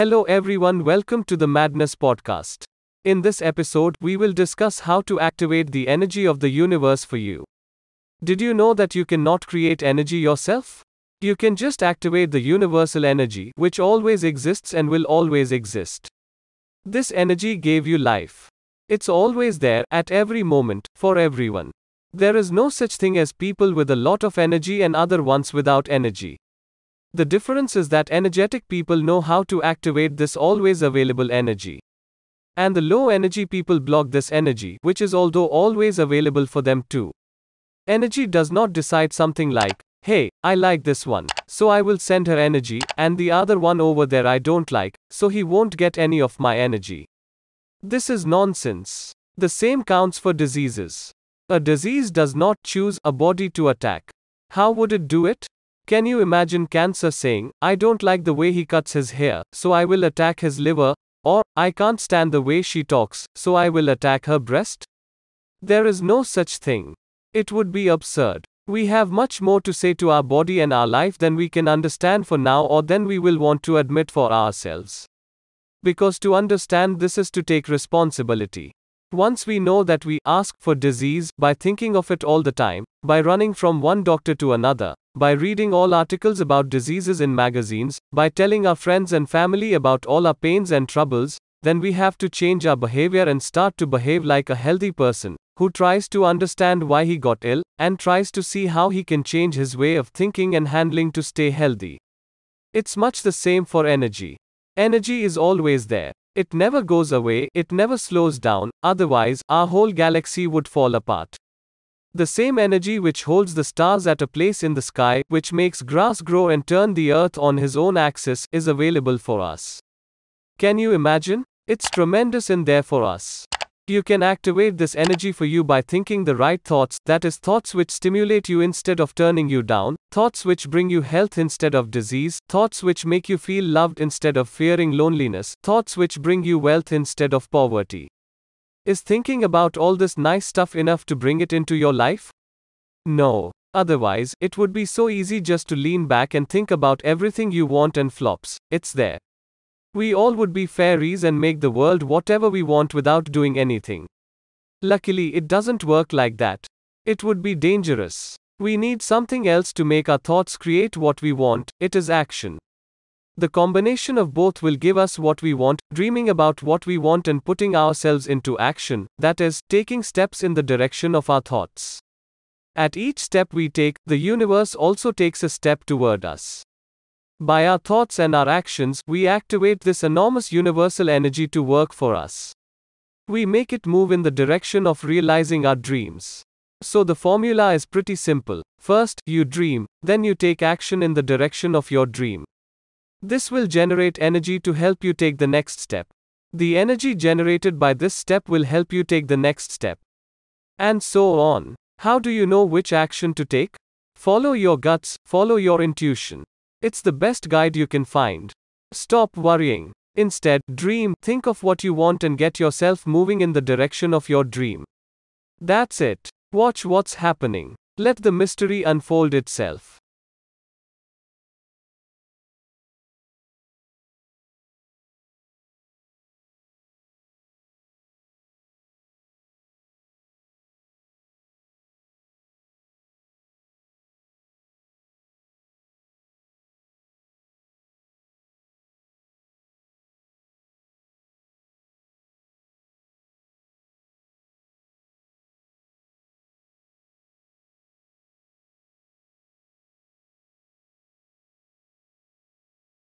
Hello everyone, welcome to the Madness Podcast. In this episode, we will discuss how to activate the energy of the universe for you. Did you know that you cannot create energy yourself? You can just activate the universal energy, which always exists and will always exist. This energy gave you life. It's always there, at every moment, for everyone. There is no such thing as people with a lot of energy and other ones without energy. The difference is that energetic people know how to activate this always available energy. And the low energy people block this energy, which is although always available for them too. Energy does not decide something like, hey, I like this one, so I will send her energy, and the other one over there I don't like, so he won't get any of my energy. This is nonsense. The same counts for diseases. A disease does not choose a body to attack. How would it do it? Can you imagine cancer saying, I don't like the way he cuts his hair, so I will attack his liver? Or, I can't stand the way she talks, so I will attack her breast? There is no such thing. It would be absurd. We have much more to say to our body and our life than we can understand for now or than we will want to admit for ourselves. Because to understand this is to take responsibility. Once we know that we ask for disease by thinking of it all the time, by running from one doctor to another, by reading all articles about diseases in magazines, by telling our friends and family about all our pains and troubles, then we have to change our behavior and start to behave like a healthy person who tries to understand why he got ill and tries to see how he can change his way of thinking and handling to stay healthy. It's much the same for energy. Energy is always there. It never goes away, it never slows down, otherwise, our whole galaxy would fall apart. The same energy which holds the stars at a place in the sky, which makes grass grow and turn the earth on his own axis, is available for us. Can you imagine? It's tremendous in there for us. You can activate this energy for you by thinking the right thoughts, that is, thoughts which stimulate you instead of turning you down, thoughts which bring you health instead of disease, thoughts which make you feel loved instead of fearing loneliness, thoughts which bring you wealth instead of poverty. Is thinking about all this nice stuff enough to bring it into your life? No. Otherwise, it would be so easy just to lean back and think about everything you want and flops, it's there. We all would be fairies and make the world whatever we want without doing anything. Luckily, it doesn't work like that. It would be dangerous. We need something else to make our thoughts create what we want, it is action. The combination of both will give us what we want, dreaming about what we want and putting ourselves into action, that is, taking steps in the direction of our thoughts. At each step we take, the universe also takes a step toward us. By our thoughts and our actions, we activate this enormous universal energy to work for us. We make it move in the direction of realizing our dreams. So the formula is pretty simple. First, you dream, then you take action in the direction of your dream. This will generate energy to help you take the next step. The energy generated by this step will help you take the next step. And so on. How do you know which action to take? Follow your guts, follow your intuition. It's the best guide you can find. Stop worrying. Instead, dream, think of what you want and get yourself moving in the direction of your dream. That's it. Watch what's happening. Let the mystery unfold itself.